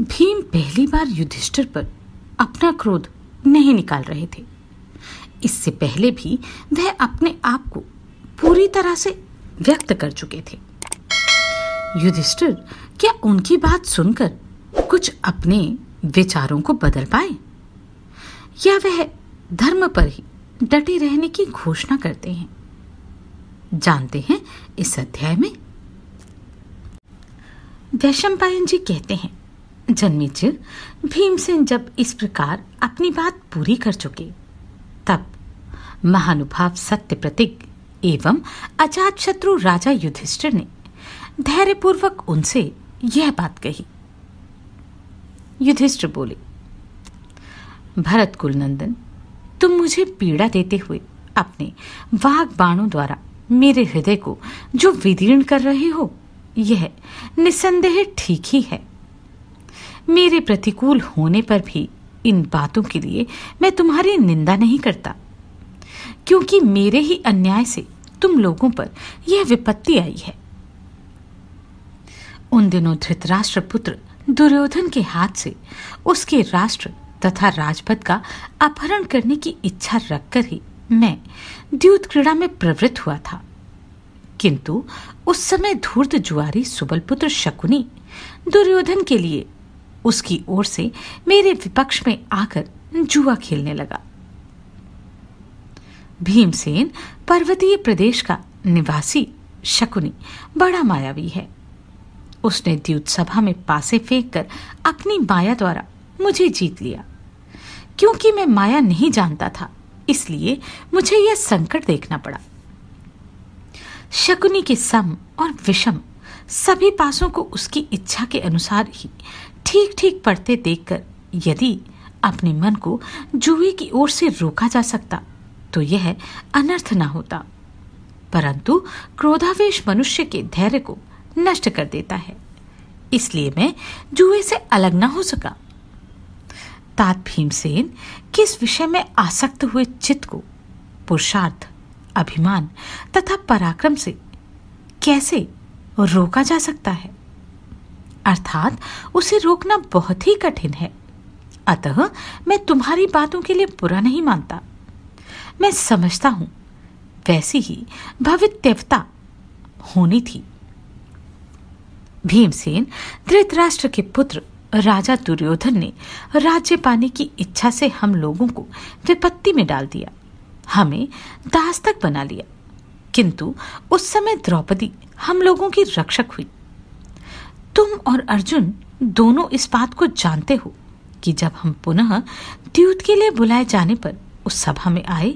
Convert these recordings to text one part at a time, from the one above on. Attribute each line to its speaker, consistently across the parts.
Speaker 1: भीम पहली बार युधिष्ठिर पर अपना क्रोध नहीं निकाल रहे थे इससे पहले भी वह अपने आप को पूरी तरह से व्यक्त कर चुके थे युधिष्ठिर क्या उनकी बात सुनकर कुछ अपने विचारों को बदल पाए या वह धर्म पर ही डटे रहने की घोषणा करते हैं जानते हैं इस अध्याय में वैशम जी कहते हैं जन्मेजय भीमसेन जब इस प्रकार अपनी बात पूरी कर चुके तब महानुभाव सत्य प्रतिज्ञ एवं अजात शत्रु राजा युधिष्ठिर ने धैर्यपूर्वक उनसे यह बात कही युधिष्ठिर बोले भरत कुलनंदन तुम मुझे पीड़ा देते हुए अपने वाग बाणों द्वारा मेरे हृदय को जो विदीर्ण कर रहे हो यह निसंदेह ठीक ही है मेरे प्रतिकूल होने पर भी इन बातों के लिए मैं तुम्हारी निंदा नहीं करता क्योंकि मेरे ही अन्याय से तुम लोगों पर यह विपत्ति आई है उन दिनों धृतराष्ट्र पुत्र दुर्योधन के हाथ से उसके राष्ट्र तथा राजपद का अपहरण करने की इच्छा रखकर ही मैं द्यूत क्रीड़ा में प्रवृत्त हुआ था किंतु उस समय धूर्त जुआरी सुबलपुत्र शकुनी दुर्योधन के लिए उसकी ओर से मेरे विपक्ष में आकर जुआ खेलने लगा भीमसेन पर्वतीय प्रदेश का निवासी शकुनी बड़ा मायावी है उसने द्यूत सभा में पासे फेंक कर अपनी माया द्वारा मुझे जीत लिया क्योंकि मैं माया नहीं जानता था इसलिए मुझे यह संकट देखना पड़ा शकुनी के सम और विषम सभी पासों को उसकी इच्छा के अनुसार ही ठीक ठीक पढ़ते देखकर यदि अपने मन को जुए की ओर से रोका जा सकता तो यह अनर्थ न होता परंतु क्रोधावेश मनुष्य के धैर्य को नष्ट कर देता है इसलिए मैं जुए से अलग न हो सका तात भीमसेन किस विषय में आसक्त हुए चित्त को पुरुषार्थ अभिमान तथा पराक्रम से कैसे रोका जा सकता है अर्थात उसे रोकना बहुत ही कठिन है अतः मैं तुम्हारी बातों के लिए बुरा नहीं मानता मैं समझता हूं वैसी ही भवितव्यता होनी थी भीमसेन धृतराष्ट्र के पुत्र राजा दुर्योधन ने राज्य पाने की इच्छा से हम लोगों को विपत्ति में डाल दिया हमें दास तक बना लिया किंतु उस समय द्रौपदी हम लोगों की रक्षक हुई तुम और अर्जुन दोनों इस बात को जानते हो कि जब हम पुनः द्यूत के लिए बुलाए जाने पर उस सभा में आए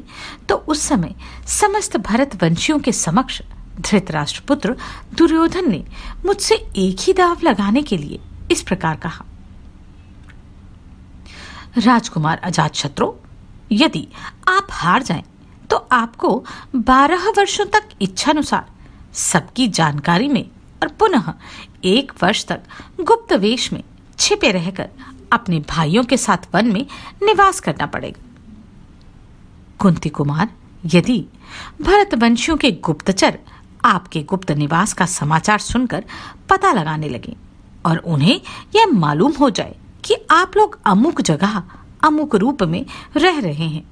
Speaker 1: तो उस समय समस्त भरत वंशियों के समक्ष धृत दुर्योधन ने मुझसे एक ही दाव लगाने के लिए इस प्रकार कहा राजकुमार अजात शत्रु यदि आप हार जाएं तो आपको बारह वर्षों तक इच्छानुसार सबकी जानकारी में और पुनः एक वर्ष तक गुप्त वेश में छिपे रहकर अपने भाइयों के साथ वन में निवास करना पड़ेगा कुंती कुमार यदि वंशियों के गुप्तचर आपके गुप्त निवास का समाचार सुनकर पता लगाने लगे और उन्हें यह मालूम हो जाए कि आप लोग अमुक जगह अमुक रूप में रह रहे हैं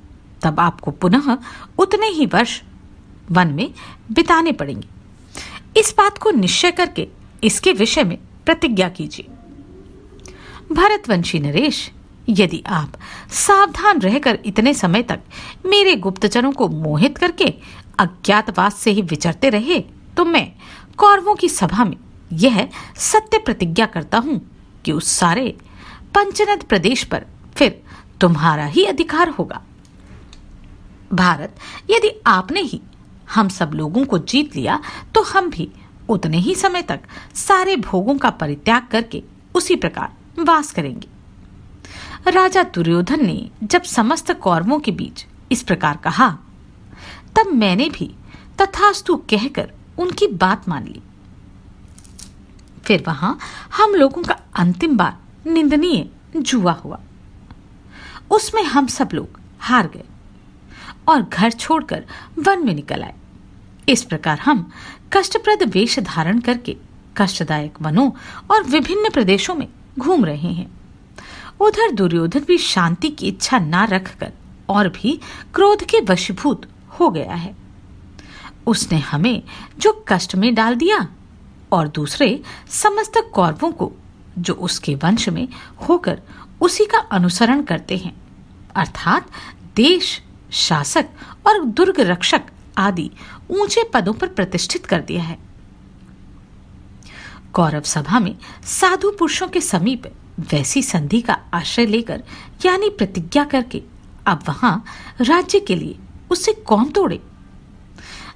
Speaker 1: तब आपको पुनः उतने ही वर्ष वन में बिताने पड़ेंगे इस बात को निश्चय करके इसके विषय में प्रतिज्ञा कीजिए भरतवंशी नरेश यदि आप सावधान रहकर इतने समय तक मेरे गुप्तचरों को मोहित करके अज्ञातवास से ही विचरते रहे तो मैं कौरवों की सभा में यह सत्य प्रतिज्ञा करता हूँ कि उस सारे पंचनद प्रदेश पर फिर तुम्हारा ही अधिकार होगा भारत यदि आपने ही हम सब लोगों को जीत लिया तो हम भी उतने ही समय तक सारे भोगों का परित्याग करके उसी प्रकार वास करेंगे राजा दुर्योधन ने जब समस्त कौरवों के बीच इस प्रकार कहा तब मैंने भी तथास्तु कहकर उनकी बात मान ली फिर वहां हम लोगों का अंतिम बार निंदनीय जुआ हुआ उसमें हम सब लोग हार गए और घर छोड़कर वन में निकल आए इस प्रकार हम कष्टप्रद वेश धारण करके कष्टदायक वनों और विभिन्न प्रदेशों में घूम रहे हैं उधर दुर्योधन भी शांति की इच्छा ना रखकर और भी क्रोध के वशीभूत हो गया है उसने हमें जो कष्ट में डाल दिया और दूसरे समस्त कौरवों को जो उसके वंश में होकर उसी का अनुसरण करते हैं अर्थात देश शासक और दुर्ग रक्षक आदि ऊंचे पदों पर प्रतिष्ठित कर दिया है गौरव सभा में साधु पुरुषों के समीप वैसी संधि का आश्रय लेकर यानी प्रतिज्ञा करके अब वहां राज्य के लिए उसे कौन तोड़े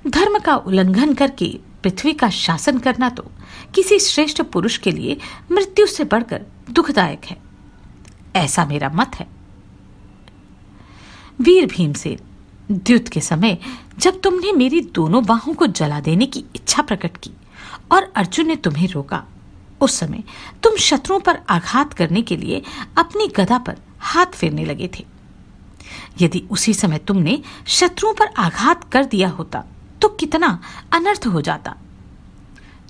Speaker 1: धर्म का उल्लंघन करके पृथ्वी का शासन करना तो किसी श्रेष्ठ पुरुष के लिए मृत्यु से बढ़कर दुखदायक है ऐसा मेरा मत है वीर भीमसेन द्युत के समय जब तुमने मेरी दोनों बाहों को जला देने की इच्छा प्रकट की और अर्जुन ने तुम्हें रोका उस समय तुम शत्रुओं पर आघात करने के लिए अपनी गदा पर हाथ फेरने लगे थे यदि उसी समय तुमने शत्रुओं पर आघात कर दिया होता तो कितना अनर्थ हो जाता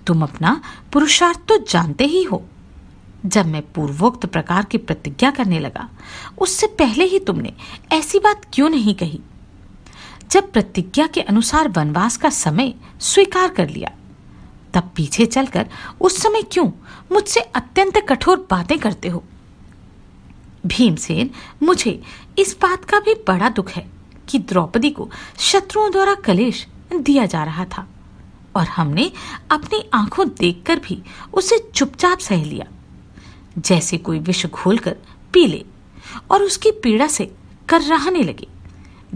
Speaker 1: तुम अपना पुरुषार्थ तो जानते ही हो जब मैं पूर्वोक्त प्रकार की प्रतिज्ञा करने लगा उससे पहले ही तुमने ऐसी बात क्यों नहीं कही जब प्रतिज्ञा के अनुसार वनवास का समय स्वीकार कर लिया तब पीछे चलकर उस समय क्यों मुझसे अत्यंत कठोर बातें करते हो भीमसेन मुझे इस बात का भी बड़ा दुख है कि द्रौपदी को शत्रुओं द्वारा कलेश दिया जा रहा था और हमने अपनी आंखों देखकर भी उसे चुपचाप सह लिया जैसे कोई विष घोलकर पी ले और उसकी पीड़ा से कर रहने लगे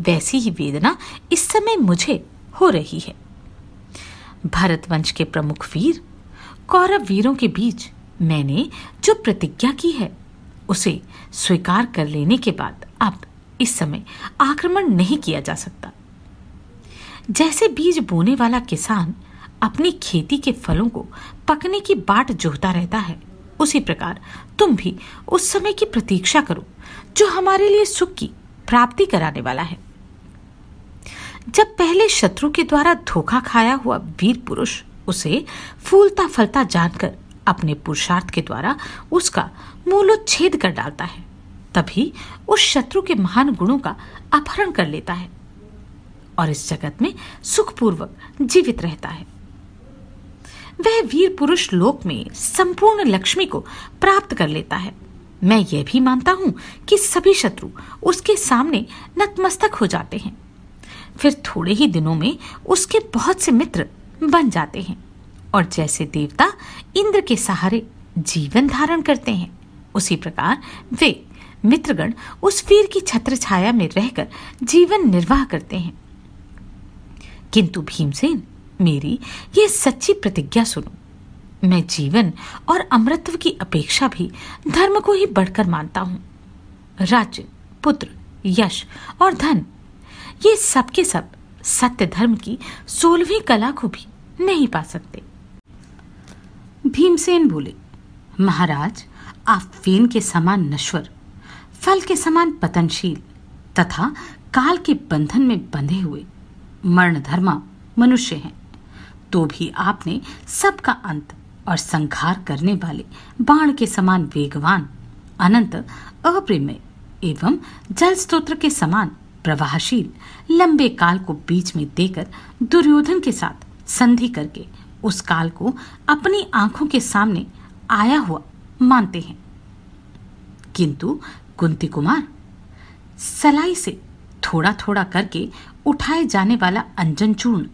Speaker 1: वैसी ही वेदना इस समय मुझे हो रही है वंश के प्रमुख वीर कौरव वीरों के बीच मैंने जो प्रतिज्ञा की है उसे स्वीकार कर लेने के बाद अब इस समय आक्रमण नहीं किया जा सकता जैसे बीज बोने वाला किसान अपनी खेती के फलों को पकने की बाट जोहता रहता है उसी प्रकार तुम भी उस समय की प्रतीक्षा करो जो हमारे लिए सुख की प्राप्ति कराने वाला है जब पहले शत्रु के द्वारा धोखा खाया हुआ वीर पुरुष उसे फूलता फलता जानकर अपने पुरुषार्थ के द्वारा उसका मूलोच्छेद कर डालता है तभी उस शत्रु के महान गुणों का अपहरण कर लेता है और इस जगत में सुखपूर्वक जीवित रहता है वह वीर पुरुष लोक में संपूर्ण लक्ष्मी को प्राप्त कर लेता है मैं यह भी मानता हूं कि सभी शत्रु उसके सामने नतमस्तक हो जाते हैं फिर थोड़े ही दिनों में उसके बहुत से मित्र बन जाते हैं और जैसे देवता इंद्र के सहारे जीवन धारण करते हैं उसी प्रकार वे मित्रगण उस वीर की छत्र छाया में रहकर जीवन निर्वाह करते हैं किंतु भीमसेन मेरी ये सच्ची प्रतिज्ञा सुनो मैं जीवन और अमृतत्व की अपेक्षा भी धर्म को ही बढ़कर मानता हूँ राज्य पुत्र यश और धन ये सब के सब सत्य धर्म की सोलहवीं कला को भी नहीं पा सकते भीमसेन बोले महाराज आप फेन के समान नश्वर फल के समान पतनशील तथा काल के बंधन में बंधे हुए मर्ण धर्मा मनुष्य हैं तो भी आपने सबका अंत और संघार करने वाले बाण के समान वेगवान अनंत अप्रिमय एवं जल स्त्रोत्र के समान प्रवाहशील लंबे काल को बीच में देकर दुर्योधन के साथ संधि करके उस काल को अपनी आंखों के सामने आया हुआ मानते हैं किंतु कुंती कुमार सलाई से थोड़ा थोड़ा करके उठाए जाने वाला अंजन चूर्ण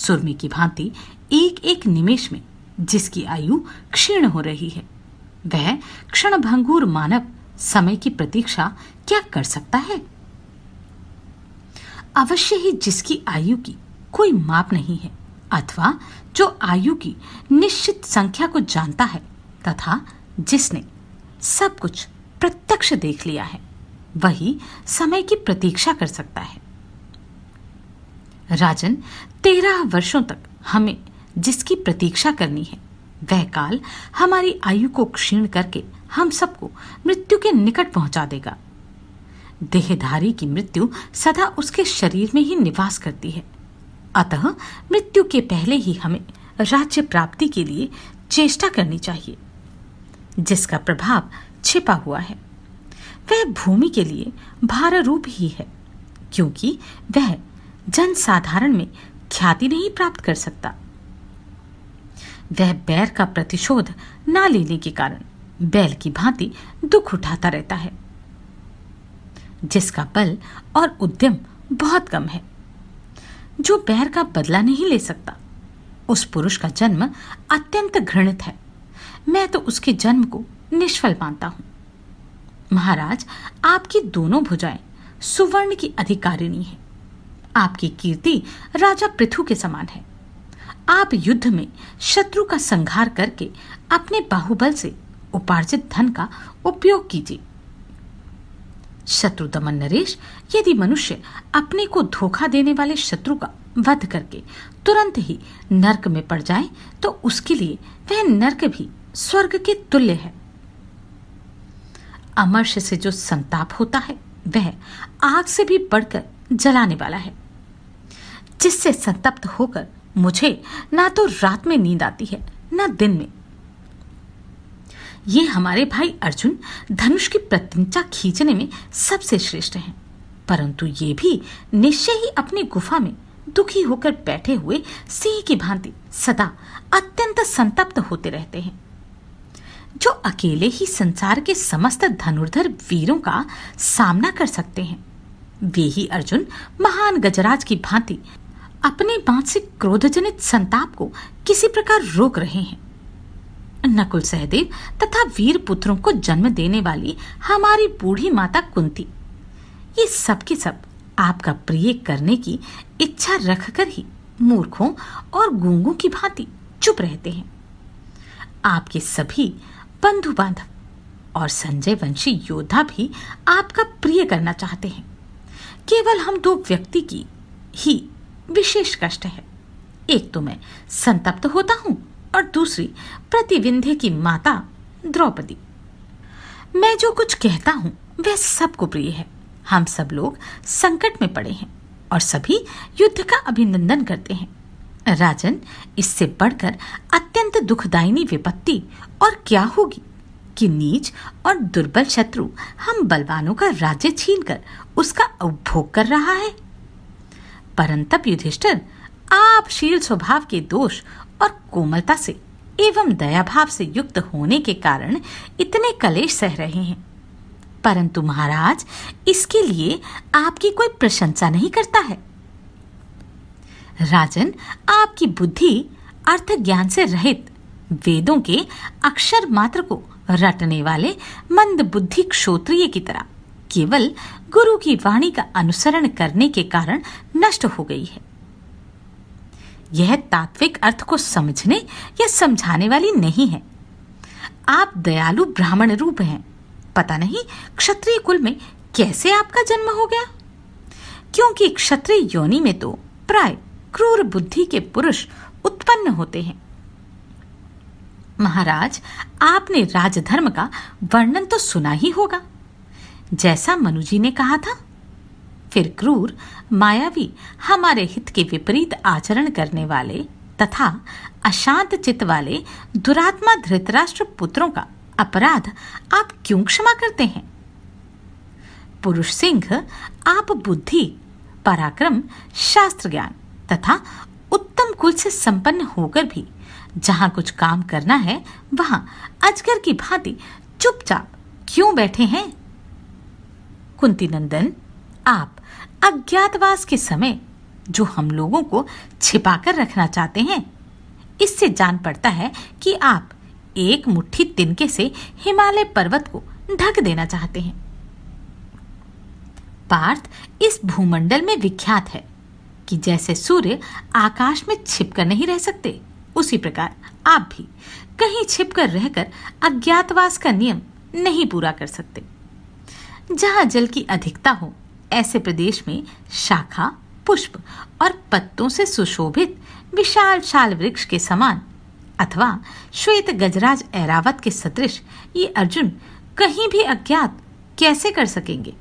Speaker 1: सुरमे की भांति एक एक निमेश में जिसकी आयु क्षीण हो रही है वह क्षणभंगुर मानव समय की प्रतीक्षा क्या कर सकता है अवश्य ही जिसकी आयु की कोई माप नहीं है अथवा जो आयु की निश्चित संख्या को जानता है तथा जिसने सब कुछ प्रत्यक्ष देख लिया है वही समय की प्रतीक्षा कर सकता है राजन तेरह वर्षों तक हमें जिसकी प्रतीक्षा करनी है वह काल हमारी आयु को क्षीण करके हम सबको मृत्यु के निकट पहुंचा देगा देहधारी की मृत्यु सदा उसके शरीर में ही निवास करती है अतः मृत्यु के पहले ही हमें राज्य प्राप्ति के लिए चेष्टा करनी चाहिए जिसका प्रभाव छिपा हुआ है वह भूमि के लिए भार रूप ही है क्योंकि वह जनसाधारण में ख्याति नहीं प्राप्त कर सकता वह बैर का प्रतिशोध ना लेने के कारण बैल की भांति दुख उठाता रहता है जिसका बल और उद्यम बहुत कम है जो बैर का बदला नहीं ले सकता उस पुरुष का जन्म अत्यंत घृणित है मैं तो उसके जन्म को निष्फल मानता हूं महाराज आपकी दोनों भुजाएं सुवर्ण की अधिकारिणी है आपकी कीर्ति राजा पृथु के समान है आप युद्ध में शत्रु का संघार करके अपने बाहुबल से उपार्जित धन का उपयोग कीजिए शत्रु दमन नरेश यदि मनुष्य अपने को धोखा देने वाले शत्रु का वध करके तुरंत ही नरक में पड़ जाए तो उसके लिए वह नरक भी स्वर्ग के तुल्य है अमर्ष से जो संताप होता है वह आग से भी बढ़कर जलाने वाला है जिससे संतप्त होकर मुझे ना तो रात में नींद आती है ना दिन में ये हमारे भाई अर्जुन धनुष की प्रतिंचा खींचने में सबसे श्रेष्ठ हैं परंतु ये भी निश्चय ही अपनी गुफा में दुखी होकर बैठे हुए सिंह की भांति सदा अत्यंत संतप्त होते रहते हैं जो अकेले ही संसार के समस्त धनुर्धर वीरों का सामना कर सकते हैं वे ही अर्जुन महान गजराज की भांति अपने बांध से क्रोधजनित संताप को किसी प्रकार रोक रहे हैं नकुल सहदेव तथा वीर पुत्रों को जन्म देने वाली हमारी बूढ़ी माता कुंती ये सब के सब आपका प्रिय करने की इच्छा रखकर ही मूर्खों और गूंगों की भांति चुप रहते हैं आपके सभी बंधु बांधव और संजय वंशी योद्धा भी आपका प्रिय करना चाहते हैं केवल हम दो व्यक्ति की ही विशेष कष्ट है एक तो मैं संतप्त होता हूं और दूसरी प्रतिविंध्य की माता द्रौपदी मैं जो कुछ कहता हूँ वह सबको प्रिय है हम सब लोग संकट में पड़े हैं और सभी युद्ध का अभिनंदन करते हैं राजन इससे बढ़कर अत्यंत दुखदायिनी विपत्ति और क्या होगी कि नीच और दुर्बल शत्रु हम बलवानों का राज्य छीनकर उसका उपभोग कर रहा है परंतप युधिष्ठर आप शील स्वभाव के दोष और कोमलता से एवं दया भाव से युक्त होने के कारण इतने कलेश सह रहे हैं परंतु महाराज इसके लिए आपकी कोई प्रशंसा नहीं करता है राजन आपकी बुद्धि अर्थ ज्ञान से रहित वेदों के अक्षर मात्र को रटने वाले मंद बुद्धि क्षोत्रिय की तरह केवल गुरु की वाणी का अनुसरण करने के कारण नष्ट हो गई है यह तात्विक अर्थ को समझने या समझाने वाली नहीं है आप दयालु ब्राह्मण रूप हैं पता नहीं क्षत्रिय कुल में कैसे आपका जन्म हो गया क्योंकि क्षत्रिय योनि में तो प्राय क्रूर बुद्धि के पुरुष उत्पन्न होते हैं महाराज आपने राजधर्म का वर्णन तो सुना ही होगा जैसा मनुजी ने कहा था फिर क्रूर मायावी हमारे हित के विपरीत आचरण करने वाले तथा अशांत चित्त वाले दुरात्मा धृतराष्ट्र पुत्रों का अपराध आप क्यों क्षमा करते हैं पुरुष सिंह आप बुद्धि पराक्रम शास्त्र ज्ञान तथा उत्तम कुल से संपन्न होकर भी जहाँ कुछ काम करना है वहां अजगर की भांति चुपचाप क्यों बैठे हैं कुंती नंदन आप अज्ञातवास के समय जो हम लोगों को छिपा कर रखना चाहते हैं इससे जान पड़ता है कि आप एक मुट्ठी तिनके से हिमालय पर्वत को ढक देना चाहते हैं पार्थ इस भूमंडल में विख्यात है कि जैसे सूर्य आकाश में छिपकर नहीं रह सकते उसी प्रकार आप भी कहीं छिपकर रहकर अज्ञातवास का नियम नहीं पूरा कर सकते जहां जल की अधिकता हो ऐसे प्रदेश में शाखा पुष्प और पत्तों से सुशोभित विशाल शाल वृक्ष के समान अथवा श्वेत गजराज ऐरावत के सदृश ये अर्जुन कहीं भी अज्ञात कैसे कर सकेंगे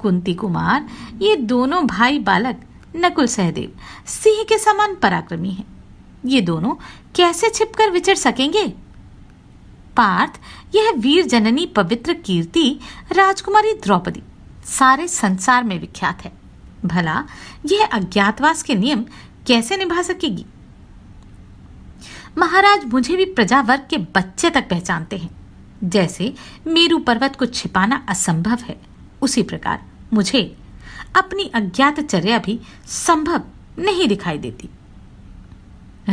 Speaker 1: कुंती कुमार ये दोनों भाई बालक नकुल सहदेव सिंह के समान पराक्रमी हैं ये दोनों कैसे छिपकर विचर सकेंगे पार्थ यह वीर जननी पवित्र कीर्ति राजकुमारी द्रौपदी सारे संसार में विख्यात है भला यह अज्ञातवास के नियम कैसे निभा सकेगी महाराज मुझे भी प्रजा वर्ग के बच्चे तक पहचानते हैं जैसे मेरू पर्वत को छिपाना असंभव है उसी प्रकार मुझे अपनी अज्ञात चर्या भी संभव नहीं दिखाई देती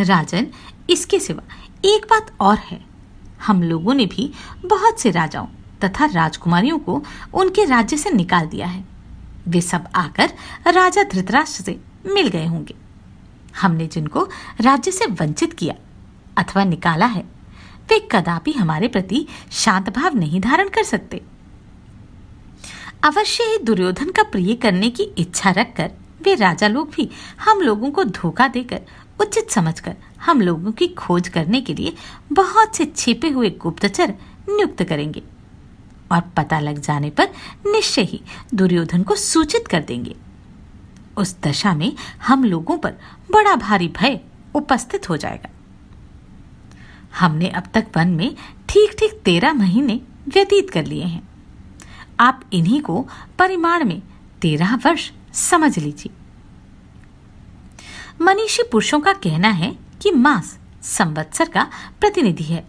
Speaker 1: राजन इसके सिवा एक बात और है हम लोगों ने भी बहुत से राजाओं तथा राजकुमारियों को उनके राज्य से निकाल दिया है वे सब आकर राजा धृतराष्ट्र से मिल गए होंगे हमने जिनको राज्य से वंचित किया अथवा निकाला है वे कदापि हमारे प्रति शांत भाव नहीं धारण कर सकते अवश्य ही दुर्योधन का प्रिय करने की इच्छा रखकर वे राजा लोग भी हम लोगों को धोखा देकर उचित समझकर हम लोगों की खोज करने के लिए बहुत से छिपे हुए गुप्तचर नियुक्त करेंगे और पता लग जाने पर निश्चय ही दुर्योधन को सूचित कर देंगे उस दशा में हम लोगों पर बड़ा भारी भय उपस्थित हो जाएगा हमने अब तक वन में ठीक ठीक तेरह महीने व्यतीत कर लिए हैं आप इन्हीं को परिमाण में तेरह वर्ष समझ लीजिए मनीषी पुरुषों का कहना है कि मास संवत्सर का प्रतिनिधि है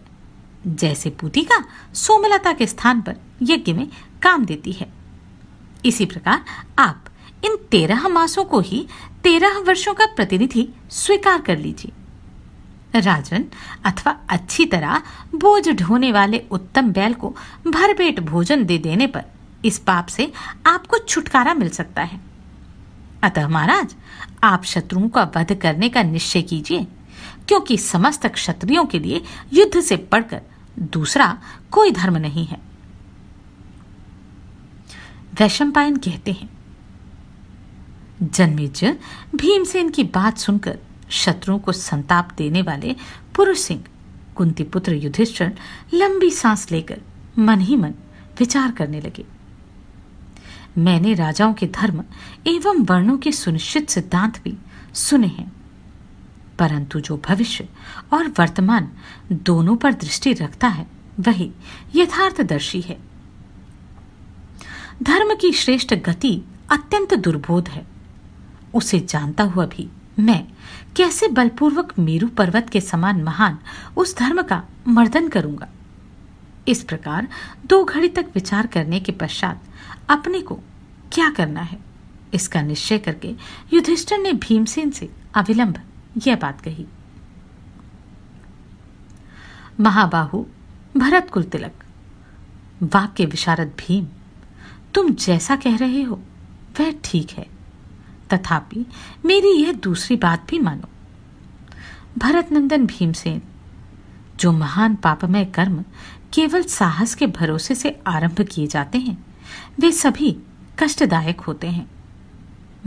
Speaker 1: जैसे पूती का सोमलता के स्थान पर यज्ञ में काम देती है इसी प्रकार आप इन तेरह मासों को ही तेरह वर्षों का प्रतिनिधि स्वीकार कर लीजिए राजन अथवा अच्छी तरह बोझ ढोने वाले उत्तम बैल को भरपेट भोजन दे देने पर इस पाप से आपको छुटकारा मिल सकता है अतः महाराज आप शत्रुओं का वध करने का निश्चय कीजिए क्योंकि समस्त क्षत्रियों के लिए युद्ध से बढ़कर दूसरा कोई धर्म नहीं है वैशंपायन कहते हैं जन्मेज भीमसेन की बात सुनकर शत्रुओं को संताप देने वाले पुरुष सिंह कुंती पुत्र युधिष्ठर लंबी सांस लेकर मन ही मन विचार करने लगे मैंने राजाओं के धर्म एवं वर्णों के सुनिश्चित सिद्धांत भी सुने हैं परंतु जो भविष्य और वर्तमान दोनों पर दृष्टि रखता है वही यथार्थदर्शी है धर्म की श्रेष्ठ गति अत्यंत दुर्बोध है उसे जानता हुआ भी मैं कैसे बलपूर्वक मेरू पर्वत के समान महान उस धर्म का मर्दन करूंगा इस प्रकार दो घड़ी तक विचार करने के पश्चात अपने को क्या करना है इसका निश्चय करके युधिष्ठर ने भीमसेन से अविलंब यह बात कही महाबाहु भरत कुल तिलक वाक्य विशारद भीम तुम जैसा कह रहे हो वह ठीक है तथापि मेरी यह दूसरी बात भी मानो भरत नंदन भीमसेन जो महान पापमय कर्म केवल साहस के भरोसे से आरंभ किए जाते हैं वे सभी कष्टदायक होते हैं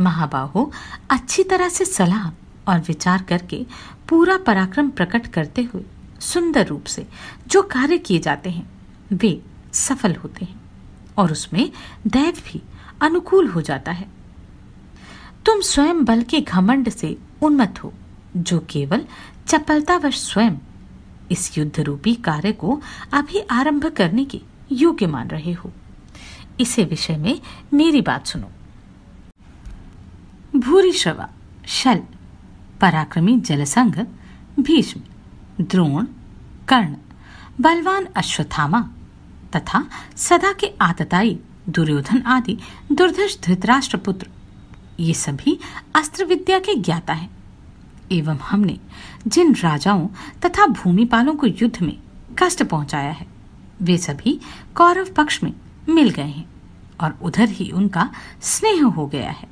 Speaker 1: महाबाहो अच्छी तरह से सलाह और विचार करके पूरा पराक्रम प्रकट करते हुए सुंदर रूप से जो कार्य किए जाते हैं वे सफल होते हैं और उसमें दैव भी अनुकूल हो जाता है तुम स्वयं बल के घमंड से उन्मत हो जो केवल चपलतावश स्वयं इस युद्ध रूपी कार्य को अभी आरंभ करने के योग्य मान रहे हो इसे विषय में मेरी बात सुनो भूरी शवा शल पराक्रमी जलसंघ भीष्म द्रोण कर्ण बलवान अश्वथामा तथा सदा के आतताई दुर्योधन आदि दुर्धर्ष धृतराष्ट्र पुत्र ये सभी अस्त्र विद्या के ज्ञाता हैं एवं हमने जिन राजाओं तथा भूमिपालों को युद्ध में कष्ट पहुंचाया है वे सभी कौरव पक्ष में मिल गए हैं और उधर ही उनका स्नेह हो गया है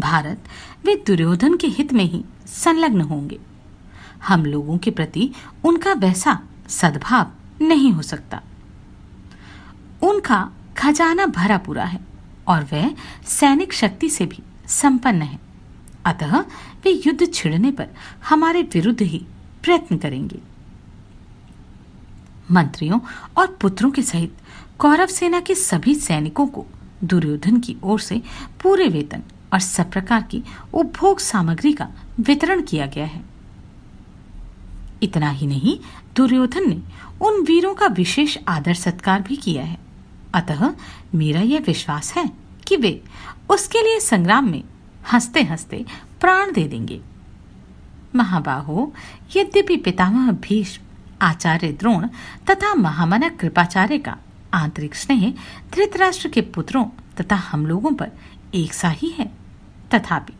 Speaker 1: भारत वे दुर्योधन के हित में ही संलग्न होंगे हम लोगों के प्रति उनका वैसा सद्भाव नहीं हो सकता उनका खजाना भरा पूरा है और वह सैनिक शक्ति से भी संपन्न है अतः वे युद्ध छिड़ने पर हमारे विरुद्ध ही प्रयत्न करेंगे मंत्रियों और पुत्रों के सहित कौरव सेना के सभी सैनिकों को दुर्योधन की ओर से पूरे वेतन और सब प्रकार की उपभोग सामग्री का वितरण किया गया है इतना ही नहीं दुर्योधन ने उन वीरों का विशेष आदर सत्कार भी किया है अतः मेरा यह विश्वास है कि वे उसके लिए संग्राम में हंसते हंसते प्राण दे देंगे महाबाहो यद्यपि पितामह भीष्म आचार्य द्रोण तथा महामना कृपाचार्य का आंतरिक स्नेह धृतराष्ट्र के पुत्रों तथा हम लोगों पर एक सा ही है तथापि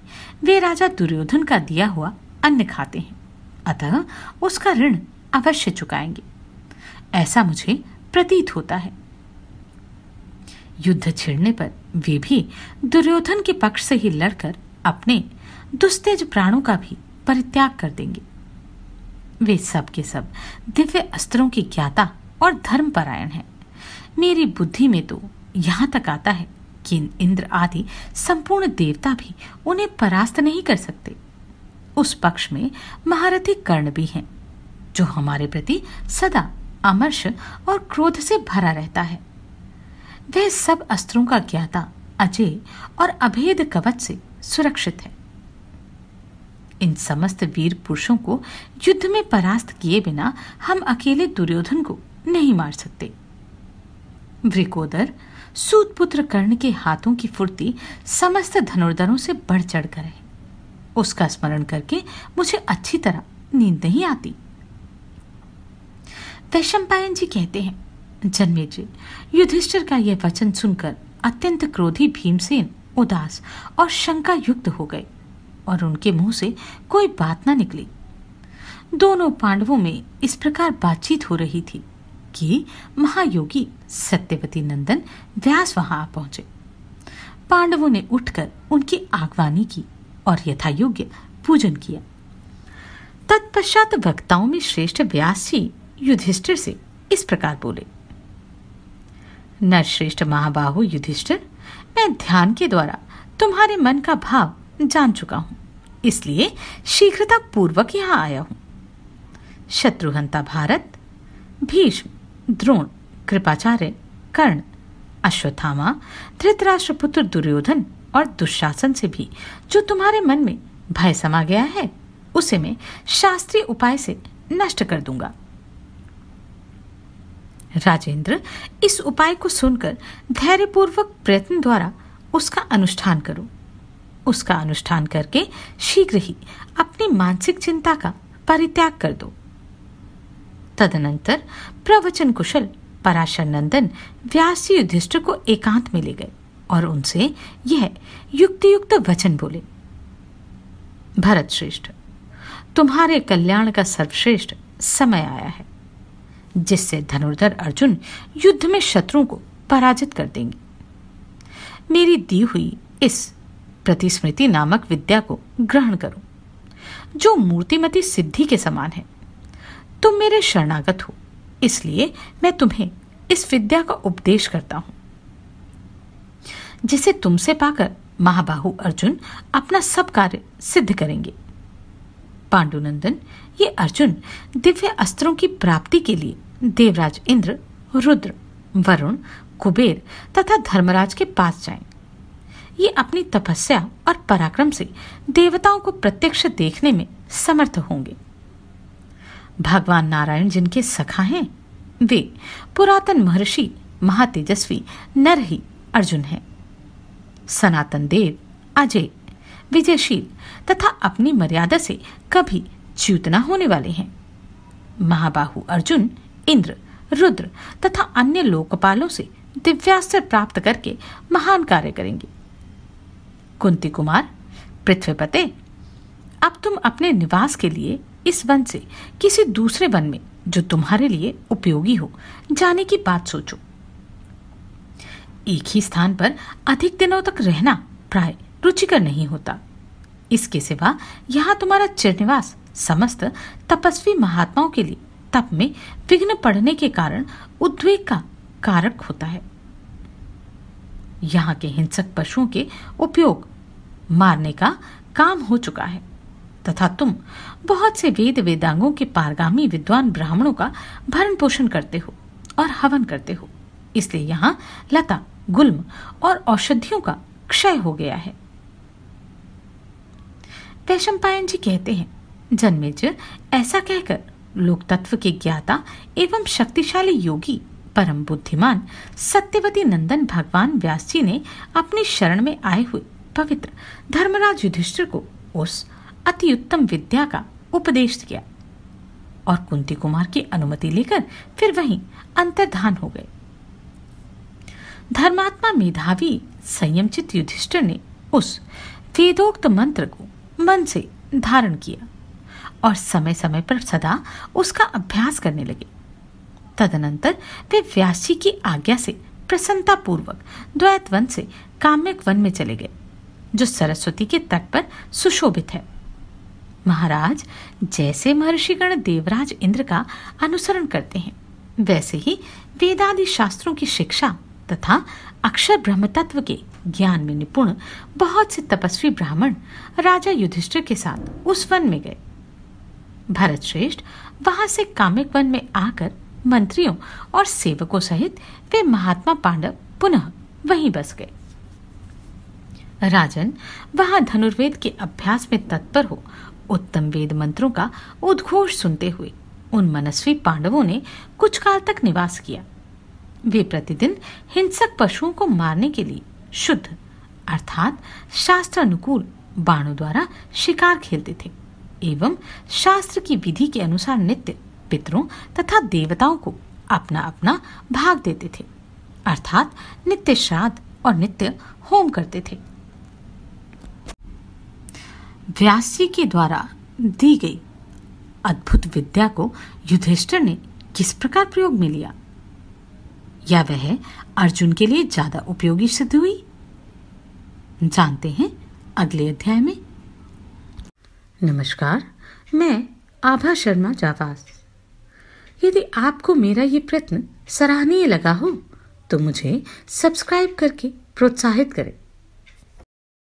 Speaker 1: वे राजा दुर्योधन का दिया हुआ अन्न खाते हैं अतः उसका ऋण अवश्य चुकाएंगे ऐसा मुझे प्रतीत होता है युद्ध छिड़ने पर वे भी दुर्योधन के पक्ष से ही लड़कर अपने दुस्तेज प्राणों का भी परित्याग कर देंगे वे सब के सब दिव्य अस्त्रों की ज्ञाता और धर्मपरायण है मेरी बुद्धि में तो यहां तक आता है कि इंद्र आदि संपूर्ण देवता भी उन्हें परास्त नहीं कर सकते उस पक्ष में महारथी कर्ण भी हैं जो हमारे प्रति सदा आमर्श और क्रोध से भरा रहता है वह सब अस्त्रों का ज्ञाता अजय और अभेद कवच से सुरक्षित है इन समस्त वीर पुरुषों को युद्ध में परास्त किए बिना हम अकेले दुर्योधन को नहीं मार सकते वृकोदर सूत पुत्र कर्ण के हाथों की फुर्ती समस्त धनुर्धरों से बढ़ चढ़ कर है उसका स्मरण करके मुझे अच्छी तरह नींद नहीं आती वैशंपायन जी कहते हैं जन्मे जी युधिष्ठिर का यह वचन सुनकर अत्यंत क्रोधी भीमसेन उदास और शंका युक्त हो गए और उनके मुंह से कोई बात ना निकली दोनों पांडवों में इस प्रकार बातचीत हो रही थी कि महायोगी सत्यवती नंदन व्यास वहां आ पहुंचे पांडवों ने उठकर उनकी आगवानी की और यथा योग्य पूजन किया तत्पश्चात वक्ताओं में श्रेष्ठ व्यास जी युधिष्ठिर से इस प्रकार बोले नरश्रेष्ठ महाबाहु युधिष्ठिर मैं ध्यान के द्वारा तुम्हारे मन का भाव जान चुका हूं इसलिए शीघ्रता पूर्वक यहां आया हूं शत्रुघ्नता भारत भीष्म द्रोण कृपाचार्य कर्ण अश्वत्थामा धृतराष्ट्रपुत्र दुर्योधन और दुशासन से भी जो तुम्हारे मन में भय समा गया है उसे मैं शास्त्रीय उपाय से नष्ट कर दूंगा राजेंद्र इस उपाय को सुनकर धैर्यपूर्वक प्रयत्न द्वारा उसका अनुष्ठान करो उसका अनुष्ठान करके शीघ्र ही अपनी मानसिक चिंता का परित्याग कर दो तदनंतर प्रवचन कुशल पराशर नंदन व्यास युधिष्ठ को एकांत में ले गए और उनसे यह युक्तियुक्त वचन बोले भरत श्रेष्ठ तुम्हारे कल्याण का सर्वश्रेष्ठ समय आया है जिससे धनुर्धर अर्जुन युद्ध में शत्रु को पराजित कर देंगे मेरी दी हुई इस प्रतिस्मृति नामक विद्या को ग्रहण करो जो मूर्तिमती सिद्धि के समान है तुम मेरे शरणागत हो इसलिए मैं तुम्हें इस विद्या का उपदेश करता हूं जिसे तुमसे पाकर महाबाहु अर्जुन अपना सब कार्य सिद्ध करेंगे पांडुनंदन ये अर्जुन दिव्य अस्त्रों की प्राप्ति के लिए देवराज इंद्र रुद्र वरुण कुबेर तथा धर्मराज के पास जाएं। ये अपनी तपस्या और पराक्रम से देवताओं को प्रत्यक्ष देखने में समर्थ होंगे भगवान नारायण जिनके सखा हैं वे पुरातन महर्षि महातेजस्वी नर ही अर्जुन हैं सनातन देव अजय विजयशील तथा अपनी मर्यादा से कभी च्यूत होने वाले हैं महाबाहु अर्जुन इंद्र रुद्र तथा अन्य लोकपालों से दिव्यास्त्र प्राप्त करके महान कार्य करेंगे कुंती कुमार पृथ्वीपते अब तुम अपने निवास के लिए इस वन से किसी दूसरे वन में जो तुम्हारे लिए उपयोगी हो जाने की बात सोचो एक ही स्थान पर अधिक दिनों तक रहना प्राय रुचिकर नहीं होता इसके सिवा यहाँ तुम्हारा चिरनिवास समस्त तपस्वी महात्माओं के लिए तप में विघ्न पड़ने के कारण उद्वेग का कारक होता है यहाँ के हिंसक पशुओं के उपयोग मारने का काम हो चुका है तथा तुम बहुत से वेद वेदांगों के पारगामी विद्वान ब्राह्मणों का भरण पोषण करते हो और हवन करते हो इसलिए यहाँ लता गुल्म और औषधियों का क्षय हो गया है वैशंपायन जी कहते हैं जन्मेजर ऐसा कहकर लोक तत्व के ज्ञाता एवं शक्तिशाली योगी परम बुद्धिमान सत्यवती नंदन भगवान व्यास जी ने अपनी शरण में आए हुए पवित्र धर्मराज युधिष्ठिर को उस अति उत्तम विद्या का उपदेश दिया और कुंती कुमार की अनुमति लेकर फिर वहीं अंतर्धान हो गए धर्मात्मा मेधावी संयमचित युधिष्ठिर ने उस वेदोक्त मंत्र को मन से धारण किया और समय समय पर सदा उसका अभ्यास करने लगे तदनंतर वे व्यास जी की आज्ञा से प्रसन्नतापूर्वक द्वैत वन से काम्यक वन में चले गए जो सरस्वती के तट पर सुशोभित है महाराज जैसे महर्षिगण देवराज इंद्र का अनुसरण करते हैं वैसे ही वेदादि शास्त्रों की शिक्षा तथा अक्षर ब्रह्म तत्व के ज्ञान में निपुण बहुत से तपस्वी ब्राह्मण राजा युधिष्ठिर के साथ उस वन में गए भरत श्रेष्ठ वहां से कामिक वन में आकर मंत्रियों और सेवकों सहित वे महात्मा पांडव पुनः वहीं बस गए राजन वहां धनुर्वेद के अभ्यास में तत्पर हो उत्तम वेद मंत्रों का उद्घोष सुनते हुए उन मनस्वी पांडवों ने कुछ काल तक निवास किया वे प्रतिदिन हिंसक पशुओं को मारने के लिए शुद्ध अर्थात शास्त्र अनुकूल बाणों द्वारा शिकार खेलते थे एवं शास्त्र की विधि के अनुसार नित्य पितरों तथा देवताओं को अपना अपना भाग देते थे अर्थात नित्य श्राद्ध और नित्य होम करते थे व्यास जी के द्वारा दी गई अद्भुत विद्या को युधिष्ठिर ने किस प्रकार प्रयोग में लिया या वह अर्जुन के लिए ज्यादा उपयोगी सिद्ध हुई जानते हैं अगले अध्याय में नमस्कार मैं आभा शर्मा जावास यदि आपको मेरा ये प्रयत्न सराहनीय लगा हो तो मुझे सब्सक्राइब करके प्रोत्साहित करें